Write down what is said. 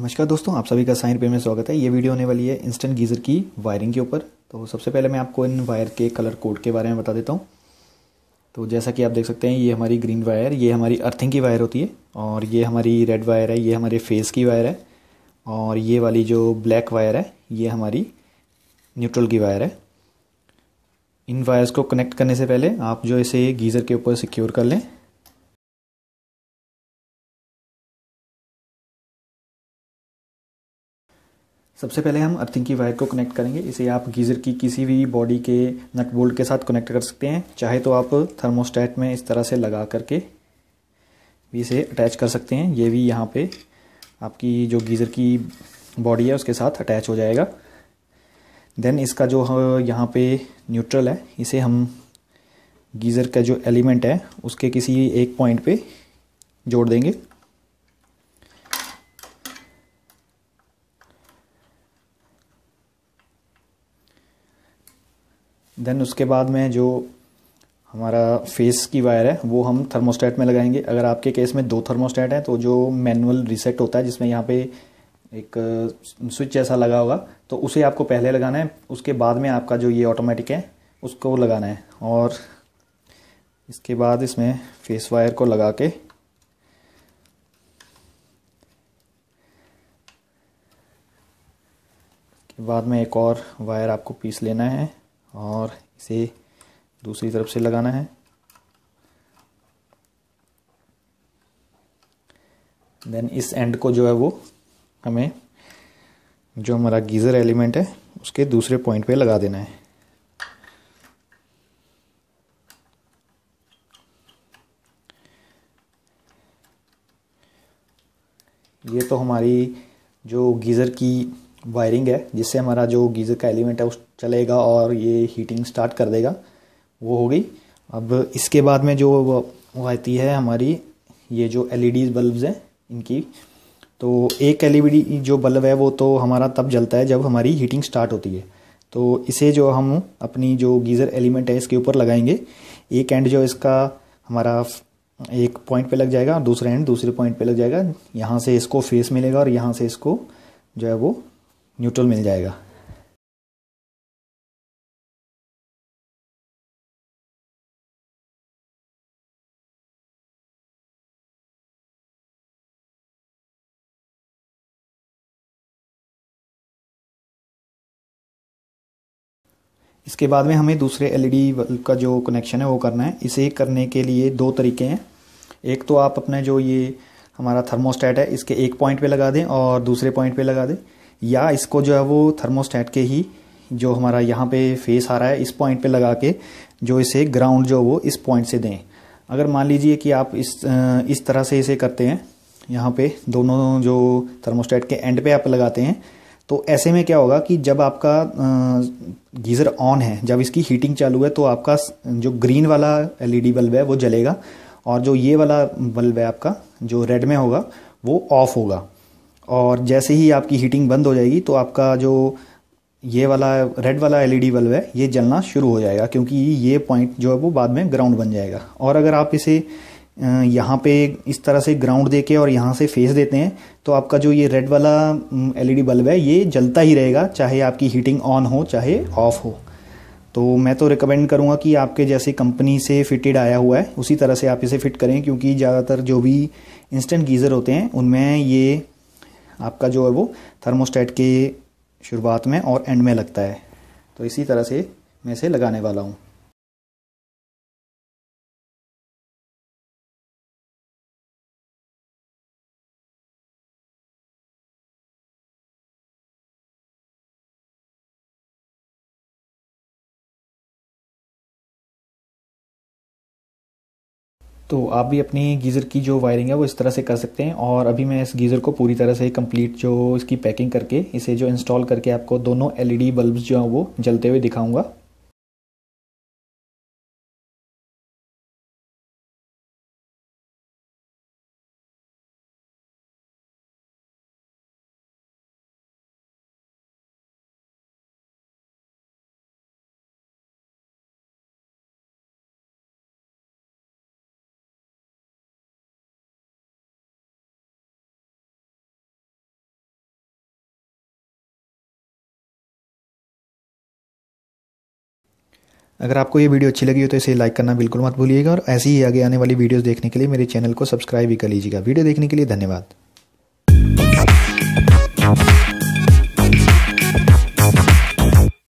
नमस्कार दोस्तों आप सभी का साइन पे में स्वागत है ये वीडियो होने वाली है इंस्टेंट गीज़र की वायरिंग के ऊपर तो सबसे पहले मैं आपको इन वायर के कलर कोड के बारे में बता देता हूँ तो जैसा कि आप देख सकते हैं ये हमारी ग्रीन वायर ये हमारी अर्थिंग की वायर होती है और ये हमारी रेड वायर है ये हमारे फेस की वायर है और ये वाली जो ब्लैक वायर है ये हमारी न्यूट्रल की वायर है इन वायर्स को कनेक्ट करने से पहले आप जो इसे गीज़र के ऊपर सिक्योर कर लें सबसे पहले हम अर्थिंग की वायर को कनेक्ट करेंगे इसे आप गीज़र की किसी भी बॉडी के नट बोल्ट के साथ कनेक्ट कर सकते हैं चाहे तो आप थर्मोस्टेट में इस तरह से लगा करके भी इसे अटैच कर सकते हैं ये भी यहाँ पे आपकी जो गीज़र की बॉडी है उसके साथ अटैच हो जाएगा देन इसका जो हाँ, यहाँ पे न्यूट्रल है इसे हम गीज़र का जो एलिमेंट है उसके किसी एक पॉइंट पे जोड़ देंगे देन उसके बाद में जो हमारा फेस की वायर है वो हम थर्मोस्टेट में लगाएंगे अगर आपके केस में दो थर्मोस्टेट हैं तो जो मैनुअल रिसेट होता है जिसमें यहाँ पे एक स्विच ऐसा लगा होगा तो उसे आपको पहले लगाना है उसके बाद में आपका जो ये ऑटोमेटिक है उसको लगाना है और इसके बाद इसमें फेस वायर को लगा के बाद में एक और वायर आपको पीस लेना है और इसे दूसरी तरफ से लगाना है देन इस एंड को जो है वो हमें जो हमारा गीज़र एलिमेंट है उसके दूसरे पॉइंट पे लगा देना है ये तो हमारी जो गीज़र की वायरिंग है जिससे हमारा जो गीज़र का एलिमेंट है उस चलेगा और ये हीटिंग स्टार्ट कर देगा वो हो गई अब इसके बाद में जो आती है हमारी ये जो एल ई बल्ब्स हैं इनकी तो एक एल e जो बल्ब है वो तो हमारा तब जलता है जब हमारी हीटिंग स्टार्ट होती है तो इसे जो हम अपनी जो गीज़र एलिमेंट है इसके ऊपर लगाएंगे एक एंड जो इसका हमारा एक पॉइंट पे लग जाएगा दूसरा एंड दूसरे पॉइंट पे लग जाएगा यहाँ से इसको फेस मिलेगा और यहाँ से इसको जो है वो न्यूट्रल मिल जाएगा इसके बाद में हमें दूसरे एलईडी बल्ब e का जो कनेक्शन है वो करना है इसे करने के लिए दो तरीके हैं एक तो आप अपने जो ये हमारा थर्मोस्टेट है इसके एक पॉइंट पे लगा दें और दूसरे पॉइंट पे लगा दें या इसको जो है वो थर्मोस्टेट के ही जो हमारा यहाँ पे फेस आ रहा है इस पॉइंट पे लगा के जो इसे ग्राउंड जो वो इस पॉइंट से दें अगर मान लीजिए कि आप इस इस तरह से इसे करते हैं यहाँ पे दोनों जो थर्मोस्टेट के एंड पे आप लगाते हैं तो ऐसे में क्या होगा कि जब आपका गीज़र ऑन है जब इसकी हीटिंग चालू है तो आपका जो ग्रीन वाला एल बल्ब है वो जलेगा और जो ये वाला बल्ब है आपका जो रेड में होगा वो ऑफ होगा और जैसे ही आपकी हीटिंग बंद हो जाएगी तो आपका जो ये वाला रेड वाला एलईडी बल्ब है ये जलना शुरू हो जाएगा क्योंकि ये पॉइंट जो है वो बाद में ग्राउंड बन जाएगा और अगर आप इसे यहाँ पे इस तरह से ग्राउंड देके और यहाँ से फेस देते हैं तो आपका जो ये रेड वाला एलईडी बल्ब है ये जलता ही रहेगा चाहे आपकी हीटिंग ऑन हो चाहे ऑफ हो तो मैं तो रिकमेंड करूँगा कि आपके जैसे कंपनी से फिटेड आया हुआ है उसी तरह से आप इसे फिट करें क्योंकि ज़्यादातर जो भी इंस्टेंट गीज़र होते हैं उनमें ये आपका जो है वो थर्मोस्टेट के शुरुआत में और एंड में लगता है तो इसी तरह से मैं इसे लगाने वाला हूँ तो आप भी अपनी गीज़र की जो वायरिंग है वो इस तरह से कर सकते हैं और अभी मैं इस गीज़र को पूरी तरह से कंप्लीट जो इसकी पैकिंग करके इसे जो इंस्टॉल करके आपको दोनों एलईडी बल्ब्स जो हैं वो जलते हुए दिखाऊंगा अगर आपको ये वीडियो अच्छी लगी हो तो इसे लाइक करना बिल्कुल मत भूलिएगा और ऐसी ही आगे आने वाली वीडियोस देखने के लिए मेरे चैनल को सब्सक्राइब भी कर लीजिएगा वीडियो देखने के लिए धन्यवाद